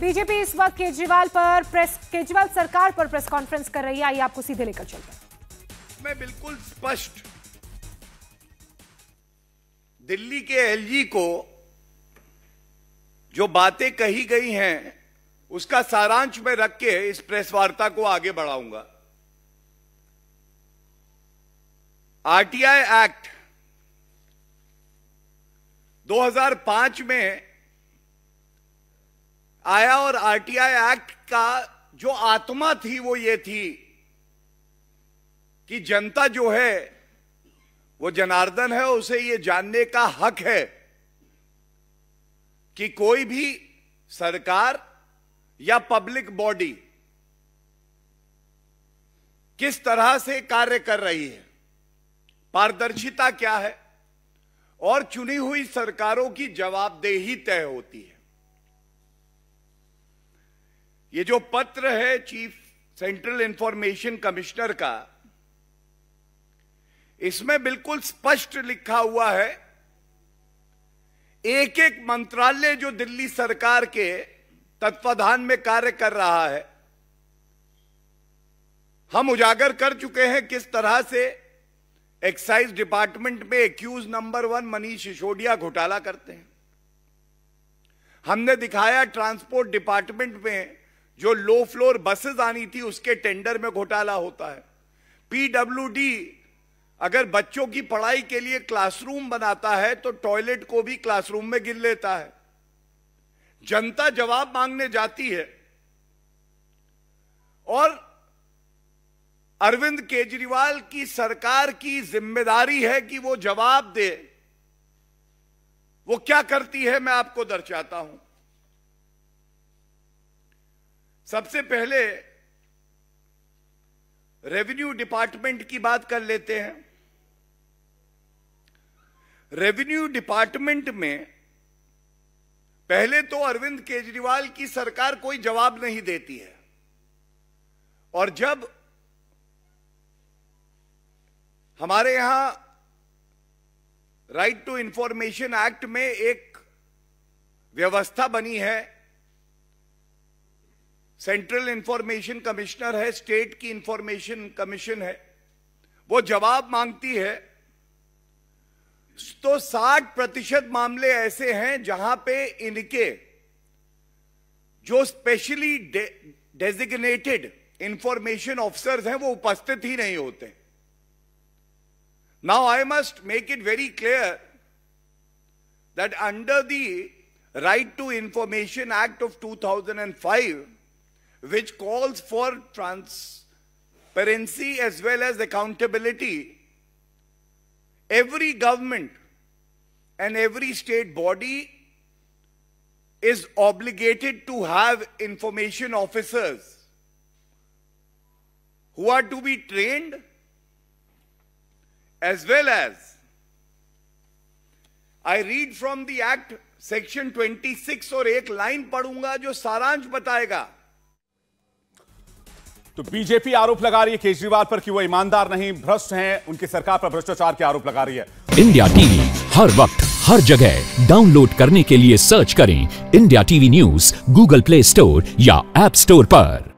BJP इस वक्त केजरीवाल पर प्रेस केजरीवाल सरकार पर प्रेस कॉन्फ्रेंस कर रही है आइए आपको सीधे लेकर चलते मैं बिल्कुल स्पष्ट दिल्ली के एलजी को जो बातें कही गई हैं उसका सारांश में रख के इस प्रेस वार्ता को आगे बढ़ाऊंगा आरटीआई एक्ट 2005 में आया और आरटीआई एक्ट का जो आत्मा थी वो ये थी कि जनता जो है वो जनार्दन है उसे ये जानने का हक है कि कोई भी सरकार या पब्लिक बॉडी किस तरह से कार्य कर रही है पारदर्शिता क्या है और चुनी हुई सरकारों की जवाबदेही तय होती है ये जो पत्र है चीफ सेंट्रल इंफॉर्मेशन कमिश्नर का इसमें बिल्कुल स्पष्ट लिखा हुआ है एक एक मंत्रालय जो दिल्ली सरकार के तत्वाधान में कार्य कर रहा है हम उजागर कर चुके हैं किस तरह से एक्साइज डिपार्टमेंट में accused number one Manish Sisodia घोटाला करते हैं हमने दिखाया ट्रांसपोर्ट डिपार्टमेंट में जो लो फ्लोर बसेस आनी थी उसके टेंडर में घोटाला होता है पीडब्ल्यू अगर बच्चों की पढ़ाई के लिए क्लासरूम बनाता है तो टॉयलेट को भी क्लासरूम में गिर लेता है जनता जवाब मांगने जाती है और अरविंद केजरीवाल की सरकार की जिम्मेदारी है कि वो जवाब दे वो क्या करती है मैं आपको दर्शाता हूं सबसे पहले रेवेन्यू डिपार्टमेंट की बात कर लेते हैं रेवेन्यू डिपार्टमेंट में पहले तो अरविंद केजरीवाल की सरकार कोई जवाब नहीं देती है और जब हमारे यहां राइट टू इंफॉर्मेशन एक्ट में एक व्यवस्था बनी है सेंट्रल इंफॉर्मेशन कमिश्नर है स्टेट की इंफॉर्मेशन कमीशन है वो जवाब मांगती है तो 60 प्रतिशत मामले ऐसे हैं जहां पे इनके जो स्पेशली डेजिग्नेटेड इंफॉर्मेशन ऑफिसर्स हैं वो उपस्थित ही नहीं होते now I must make it very clear that under the right to information act of 2005, which calls for transparency as well as accountability. Every government and every state body is obligated to have information officers who are to be trained as well as I read from the Act section 26 और एक line पढ़ूंगा जो सारांश बताएगा तो BJP आरोप लगा रही है केजरीवाल पर कि वो ईमानदार नहीं भ्रष्ट हैं उनकी सरकार पर भ्रष्टाचार के आरोप लगा रही है इंडिया टीवी हर वक्त हर जगह डाउनलोड करने के लिए सर्च करें India TV news Google Play Store या एप स्टोर पर